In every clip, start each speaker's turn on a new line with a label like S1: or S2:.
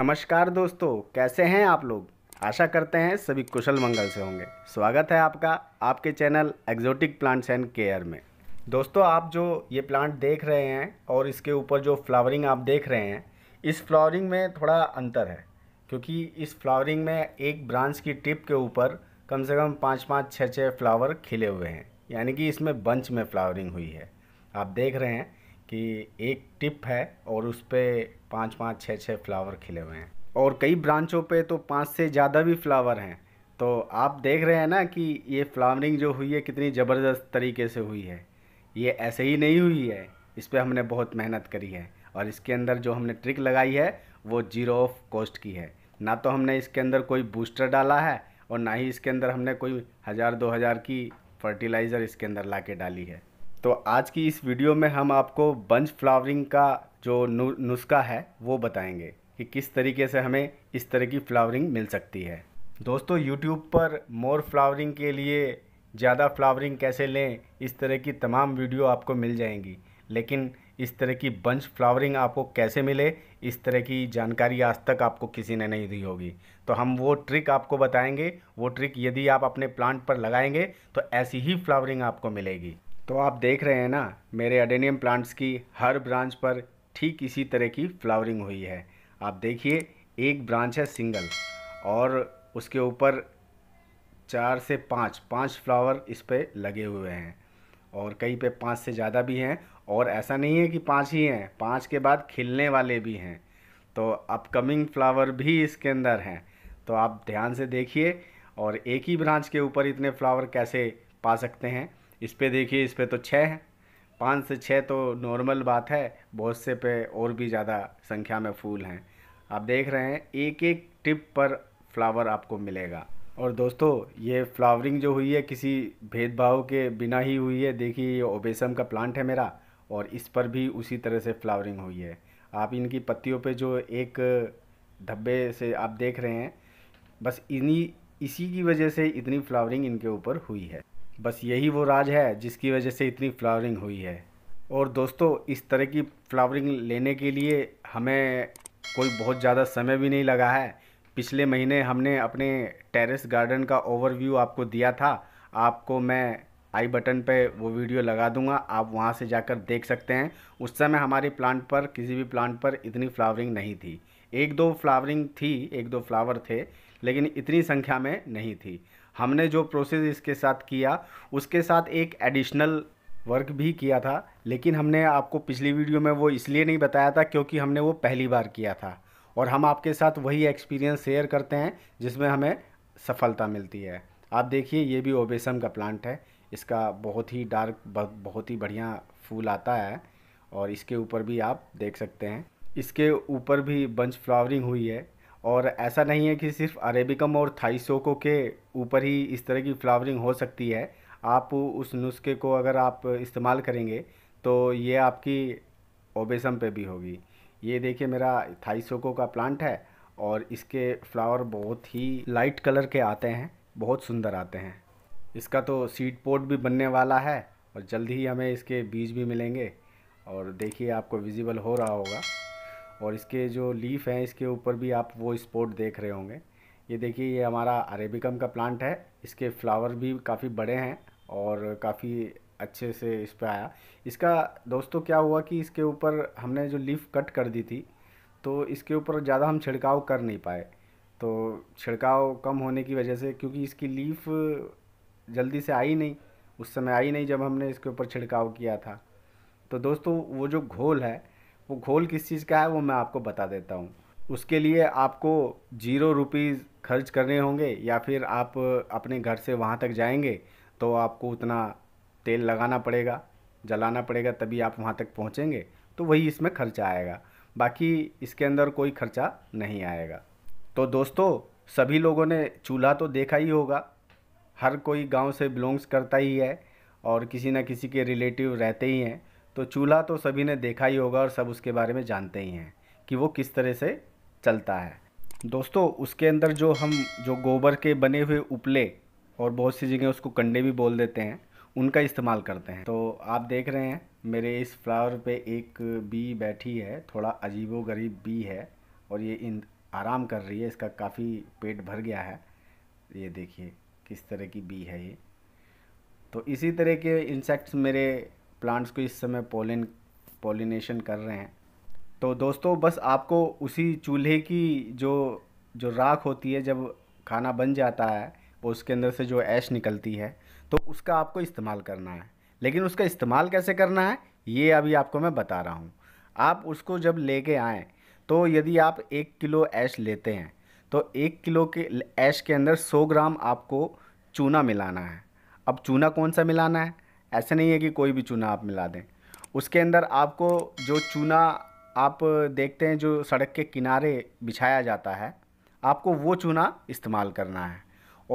S1: नमस्कार दोस्तों कैसे हैं आप लोग आशा करते हैं सभी कुशल मंगल से होंगे स्वागत है आपका आपके channel exotic plants and care में दोस्तों आप जो ये प्लांट देख रहे हैं और इसके ऊपर जो फ्लावरिंग आप देख रहे हैं इस फ्लावरिंग में थोड़ा अंतर है क्योंकि इस फ्लावरिंग में एक ब्रांच की टिप के ऊपर कम से कम पाँच पाँच छः छः फ्लावर खिले हुए हैं यानी कि इसमें बंच में फ्लावरिंग हुई है आप देख रहे हैं कि एक टिप है और उस पर पाँच पाँच छः छः फ्लावर खिले हुए हैं और कई ब्रांचों पे तो पाँच से ज़्यादा भी फ्लावर हैं तो आप देख रहे हैं ना कि ये फ्लावरिंग जो हुई है कितनी ज़बरदस्त तरीके से हुई है ये ऐसे ही नहीं हुई है इस पर हमने बहुत मेहनत करी है और इसके अंदर जो हमने ट्रिक लगाई है वो जीरो ऑफ कॉस्ट की है ना तो हमने इसके अंदर कोई बूस्टर डाला है और ना ही इसके अंदर हमने कोई हज़ार दो हज़ार की फर्टिलाइज़र इसके अंदर ला के डाली है तो आज की इस वीडियो में हम आपको बंच फ्लावरिंग का जो नुस्खा है वो बताएंगे कि किस तरीके से हमें इस तरह की फ्लावरिंग मिल सकती है दोस्तों यूट्यूब पर मोर फ्लावरिंग के लिए ज़्यादा फ्लावरिंग कैसे लें इस तरह की तमाम वीडियो आपको मिल जाएंगी लेकिन इस तरह की बंच फ्लावरिंग आपको कैसे मिले इस तरह की जानकारी आज तक आपको किसी ने नहीं दी होगी तो हम वो ट्रिक आपको बताएंगे वो ट्रिक यदि आप अपने प्लांट पर लगाएंगे तो ऐसी ही फ्लावरिंग आपको मिलेगी तो आप देख रहे हैं ना मेरे अडेनियम प्लांट्स की हर ब्रांच पर ठीक इसी तरह की फ्लावरिंग हुई है आप देखिए एक ब्रांच है सिंगल और उसके ऊपर चार से पाँच पाँच फ्लावर इस पर लगे हुए हैं और कई पे पाँच से ज़्यादा भी हैं और ऐसा नहीं है कि पाँच ही हैं पाँच के बाद खिलने वाले भी हैं तो अपकमिंग फ्लावर भी इसके अंदर हैं तो आप ध्यान से देखिए और एक ही ब्रांच के ऊपर इतने फ्लावर कैसे पा सकते हैं इस पर देखिए इस पर तो छः है पाँच से छः तो नॉर्मल बात है बहुत से पे और भी ज़्यादा संख्या में फूल हैं आप देख रहे हैं एक एक टिप पर फ्लावर आपको मिलेगा और दोस्तों ये फ्लावरिंग जो हुई है किसी भेदभाव के बिना ही हुई है देखिए ये ओबेसम का प्लांट है मेरा और इस पर भी उसी तरह से फ्लावरिंग हुई है आप इनकी पत्तियों पे जो एक धब्बे से आप देख रहे हैं बस इन्हीं इसी की वजह से इतनी फ्लावरिंग इनके ऊपर हुई है बस यही वो राज है जिसकी वजह से इतनी फ्लावरिंग हुई है और दोस्तों इस तरह की फ्लावरिंग लेने के लिए हमें कोई बहुत ज़्यादा समय भी नहीं लगा है पिछले महीने हमने अपने टेरेस गार्डन का ओवरव्यू आपको दिया था आपको मैं आई बटन पे वो वीडियो लगा दूंगा आप वहाँ से जाकर देख सकते हैं उस समय हमारे प्लांट पर किसी भी प्लांट पर इतनी फ्लावरिंग नहीं थी एक दो फ्लावरिंग थी एक दो फ्लावर थे लेकिन इतनी संख्या में नहीं थी हमने जो प्रोसेस इसके साथ किया उसके साथ एक एडिशनल वर्क भी किया था लेकिन हमने आपको पिछली वीडियो में वो इसलिए नहीं बताया था क्योंकि हमने वो पहली बार किया था और हम आपके साथ वही एक्सपीरियंस शेयर करते हैं जिसमें हमें सफलता मिलती है आप देखिए ये भी ओबेसम का प्लांट है इसका बहुत ही डार्क बहुत ही बढ़िया फूल आता है और इसके ऊपर भी आप देख सकते हैं इसके ऊपर भी बंच फ्लावरिंग हुई है और ऐसा नहीं है कि सिर्फ अरेबिकम और सोको के ऊपर ही इस तरह की फ्लावरिंग हो सकती है आप उस नुस्खे को अगर आप इस्तेमाल करेंगे तो ये आपकी ओबेसम पे भी होगी ये देखिए मेरा सोको का प्लांट है और इसके फ्लावर बहुत ही लाइट कलर के आते हैं बहुत सुंदर आते हैं इसका तो सीड पोट भी बनने वाला है और जल्द ही हमें इसके बीज भी मिलेंगे और देखिए आपको विजिबल हो रहा होगा और इसके जो लीफ हैं इसके ऊपर भी आप वो स्पॉट देख रहे होंगे ये देखिए ये हमारा अरेबिकम का प्लांट है इसके फ्लावर भी काफ़ी बड़े हैं और काफ़ी अच्छे से इस पर आया इसका दोस्तों क्या हुआ कि इसके ऊपर हमने जो लीफ कट कर दी थी तो इसके ऊपर ज़्यादा हम छिड़काव कर नहीं पाए तो छिड़काव कम होने की वजह से क्योंकि इसकी लीफ जल्दी से आई नहीं उस समय आई नहीं जब हमने इसके ऊपर छिड़काव किया था तो दोस्तों वो जो घोल है वो घोल किस चीज़ का है वो मैं आपको बता देता हूँ उसके लिए आपको जीरो रुपीज़ खर्च करने होंगे या फिर आप अपने घर से वहाँ तक जाएंगे तो आपको उतना तेल लगाना पड़ेगा जलाना पड़ेगा तभी आप वहाँ तक पहुँचेंगे तो वही इसमें खर्चा आएगा बाकी इसके अंदर कोई खर्चा नहीं आएगा तो दोस्तों सभी लोगों ने चूल्हा तो देखा ही होगा हर कोई गांव से बिलोंग्स करता ही है और किसी न किसी के रिलेटिव रहते ही हैं तो चूल्हा तो सभी ने देखा ही होगा और सब उसके बारे में जानते ही हैं कि वो किस तरह से चलता है दोस्तों उसके अंदर जो हम जो गोबर के बने हुए उपले और बहुत सी जगह उसको कंडे भी बोल देते हैं उनका इस्तेमाल करते हैं तो आप देख रहे हैं मेरे इस फ्लावर पे एक बी बैठी है थोड़ा अजीबो गरीब बी है और ये इन आराम कर रही है इसका काफ़ी पेट भर गया है ये देखिए किस तरह की बी है ये तो इसी तरह के इंसेक्ट्स मेरे प्लांट्स को इस समय पोलिन पोलिनेशन कर रहे हैं तो दोस्तों बस आपको उसी चूल्हे की जो जो राख होती है जब खाना बन जाता है उसके अंदर से जो ऐश निकलती है तो उसका आपको इस्तेमाल करना है लेकिन उसका इस्तेमाल कैसे करना है ये अभी आपको मैं बता रहा हूँ आप उसको जब लेके आएँ तो यदि आप एक किलो ऐश लेते हैं तो एक किलो के ऐश के अंदर सौ ग्राम आपको चूना मिलाना है अब चूना कौन सा मिलाना है ऐसे नहीं है कि कोई भी चूना आप मिला दें उसके अंदर आपको जो चूना आप देखते हैं जो सड़क के किनारे बिछाया जाता है आपको वो चूना इस्तेमाल करना है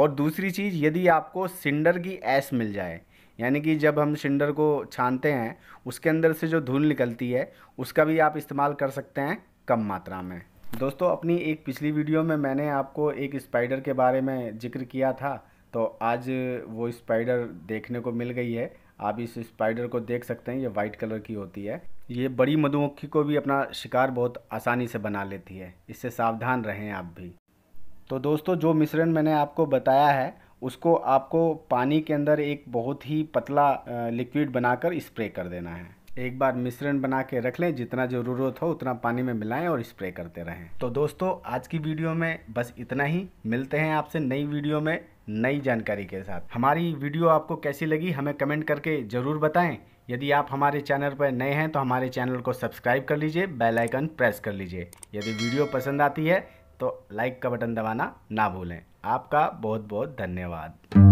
S1: और दूसरी चीज़ यदि आपको सिंडर की ऐस मिल जाए यानी कि जब हम सिंडर को छानते हैं उसके अंदर से जो धूल निकलती है उसका भी आप इस्तेमाल कर सकते हैं कम मात्रा में दोस्तों अपनी एक पिछली वीडियो में मैंने आपको एक स्पाइडर के बारे में जिक्र किया था तो आज वो स्पाइडर देखने को मिल गई है आप इस स्पाइडर को देख सकते हैं ये वाइट कलर की होती है ये बड़ी मधुमक्खी को भी अपना शिकार बहुत आसानी से बना लेती है इससे सावधान रहें आप भी तो दोस्तों जो मिश्रण मैंने आपको बताया है उसको आपको पानी के अंदर एक बहुत ही पतला लिक्विड बनाकर स्प्रे कर देना है एक बार मिश्रण बना के रख लें जितना ज़रूरत हो उतना पानी में मिलाएं और स्प्रे करते रहें तो दोस्तों आज की वीडियो में बस इतना ही मिलते हैं आपसे नई वीडियो में नई जानकारी के साथ हमारी वीडियो आपको कैसी लगी हमें कमेंट करके ज़रूर बताएं यदि आप हमारे चैनल पर नए हैं तो हमारे चैनल को सब्सक्राइब कर लीजिए बेल आइकन प्रेस कर लीजिए यदि वीडियो पसंद आती है तो लाइक का बटन दबाना ना भूलें आपका बहुत बहुत धन्यवाद